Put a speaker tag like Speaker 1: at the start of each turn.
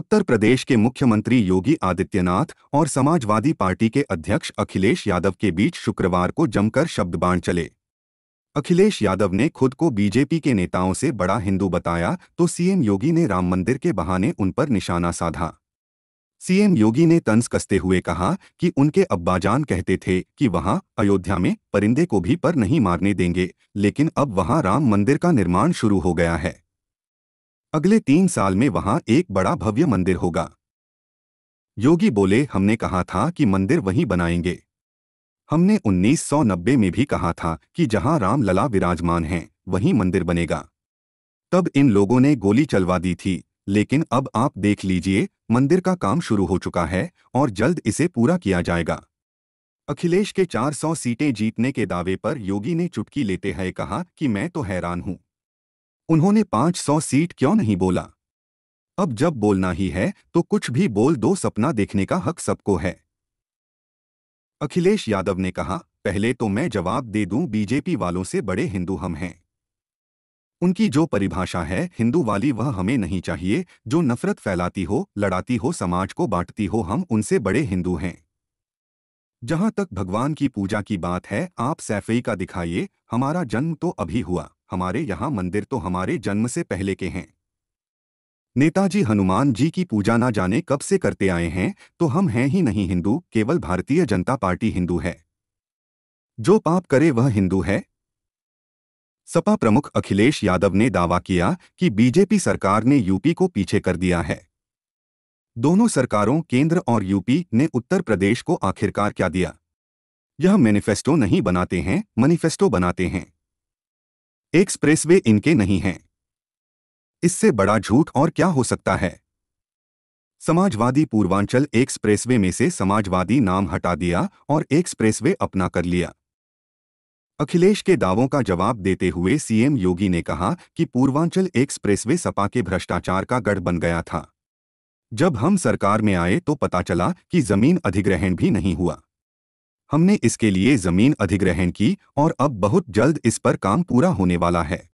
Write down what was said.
Speaker 1: उत्तर प्रदेश के मुख्यमंत्री योगी आदित्यनाथ और समाजवादी पार्टी के अध्यक्ष अखिलेश यादव के बीच शुक्रवार को जमकर शब्दबाण चले अखिलेश यादव ने खुद को बीजेपी के नेताओं से बड़ा हिंदू बताया तो सीएम योगी ने राम मंदिर के बहाने उन पर निशाना साधा सीएम योगी ने तंज कसते हुए कहा कि उनके अब्बाजान कहते थे कि वहां अयोध्या में परिंदे को भी पर नहीं मारने देंगे लेकिन अब वहां राम मंदिर का निर्माण शुरू हो गया है अगले तीन साल में वहां एक बड़ा भव्य मंदिर होगा योगी बोले हमने कहा था कि मंदिर वहीं बनाएंगे हमने 1990 में भी कहा था कि जहां रामलला विराजमान हैं वहीं मंदिर बनेगा तब इन लोगों ने गोली चलवा दी थी लेकिन अब आप देख लीजिए मंदिर का काम शुरू हो चुका है और जल्द इसे पूरा किया जाएगा अखिलेश के 400 सीटें जीतने के दावे पर योगी ने चुटकी लेते हुए कहा कि मैं तो हैरान हूं उन्होंने 500 सीट क्यों नहीं बोला अब जब बोलना ही है तो कुछ भी बोल दो सपना देखने का हक सबको है अखिलेश यादव ने कहा पहले तो मैं जवाब दे दूं बीजेपी वालों से बड़े हिंदू हम हैं उनकी जो परिभाषा है हिंदू वाली वह हमें नहीं चाहिए जो नफरत फैलाती हो लड़ाती हो समाज को बांटती हो हम उनसे बड़े हिंदू हैं जहां तक भगवान की पूजा की बात है आप सैफई का दिखाइए हमारा जन्म तो अभी हुआ हमारे यहाँ मंदिर तो हमारे जन्म से पहले के हैं नेताजी हनुमान जी की पूजा ना जाने कब से करते आए हैं तो हम हैं ही नहीं हिंदू केवल भारतीय जनता पार्टी हिंदू है जो पाप करे वह हिंदू है सपा प्रमुख अखिलेश यादव ने दावा किया कि बीजेपी सरकार ने यूपी को पीछे कर दिया है दोनों सरकारों केंद्र और यूपी ने उत्तर प्रदेश को आखिरकार क्या दिया यह मैनिफेस्टो नहीं बनाते हैं मैनिफेस्टो बनाते हैं एक्सप्रेसवे इनके नहीं हैं इससे बड़ा झूठ और क्या हो सकता है समाजवादी पूर्वांचल एक्सप्रेसवे में से समाजवादी नाम हटा दिया और एक्सप्रेसवे अपना कर लिया अखिलेश के दावों का जवाब देते हुए सीएम योगी ने कहा कि पूर्वांचल एक्सप्रेसवे सपा के भ्रष्टाचार का गढ़ बन गया था जब हम सरकार में आए तो पता चला कि जमीन अधिग्रहण भी नहीं हुआ हमने इसके लिए जमीन अधिग्रहण की और अब बहुत जल्द इस पर काम पूरा होने वाला है